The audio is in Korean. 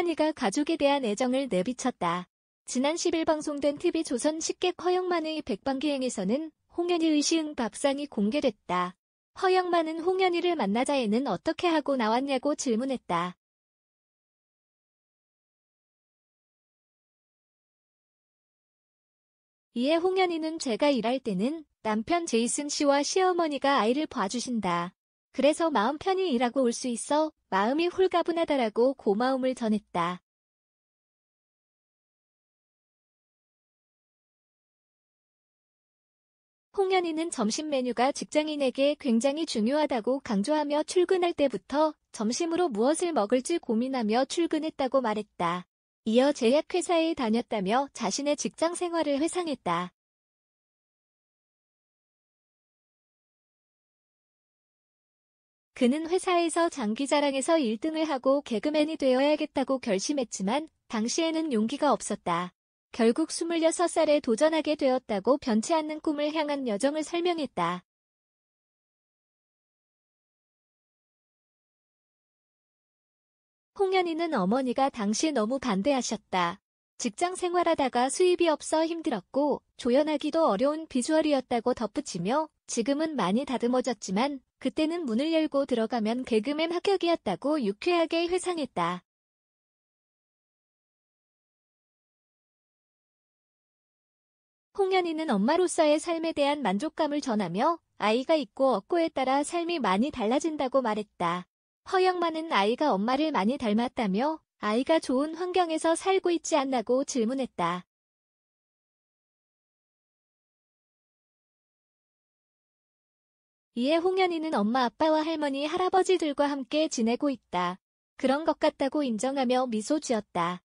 홍현희가 가족에 대한 애정을 내비쳤다. 지난 10일 방송된 TV조선 식객 허영만의 백방기행에서는 홍연희의 시응 밥상이 공개됐다. 허영만은 홍현희를 만나자 에는 어떻게 하고 나왔냐고 질문했다. 이에 홍현희는 제가 일할 때는 남편 제이슨 씨와 시어머니가 아이를 봐주신다. 그래서 마음 편히 일하고 올 수 있어 마음이 홀가분하다라고 고마움을 전했다. 홍현이는 점심 메뉴가 직장인에게 굉장히 중요하다고 강조하며 출근할 때부터 점심으로 무엇을 먹을지 고민하며 출근했다고 말했다. 이어 제약회사에 다녔다며 자신의 직장 생활을 회상했다. 그는 회사에서 장기자랑에서 1등을 하고 개그맨이 되어야겠다고 결심했지만 당시에는 용기가 없었다. 결국 26살에 도전하게 되었다고 변치 않는 꿈을 향한 여정을 설명했다. 홍현이는 어머니가 당시 너무 반대하셨다. 직장 생활하다가 수입이 없어 힘들었고 조연하기도 어려운 비주얼이었다고 덧붙이며 지금은 많이 다듬어졌지만 그때는 문을 열고 들어가면 개그맨 합격이었다고 유쾌하게 회상했다. 홍현이는 엄마로서의 삶에 대한 만족감을 전하며 아이가 있고 없고에 따라 삶이 많이 달라진다고 말했다. 허영만은 아이가 엄마를 많이 닮았다며 아이가 좋은 환경에서 살고 있지 않나고 질문했다. 이에 홍현이는 엄마 아빠와 할머니 할아버지들과 함께 지내고 있다. 그런 것 같다고 인정하며 미소 지었다.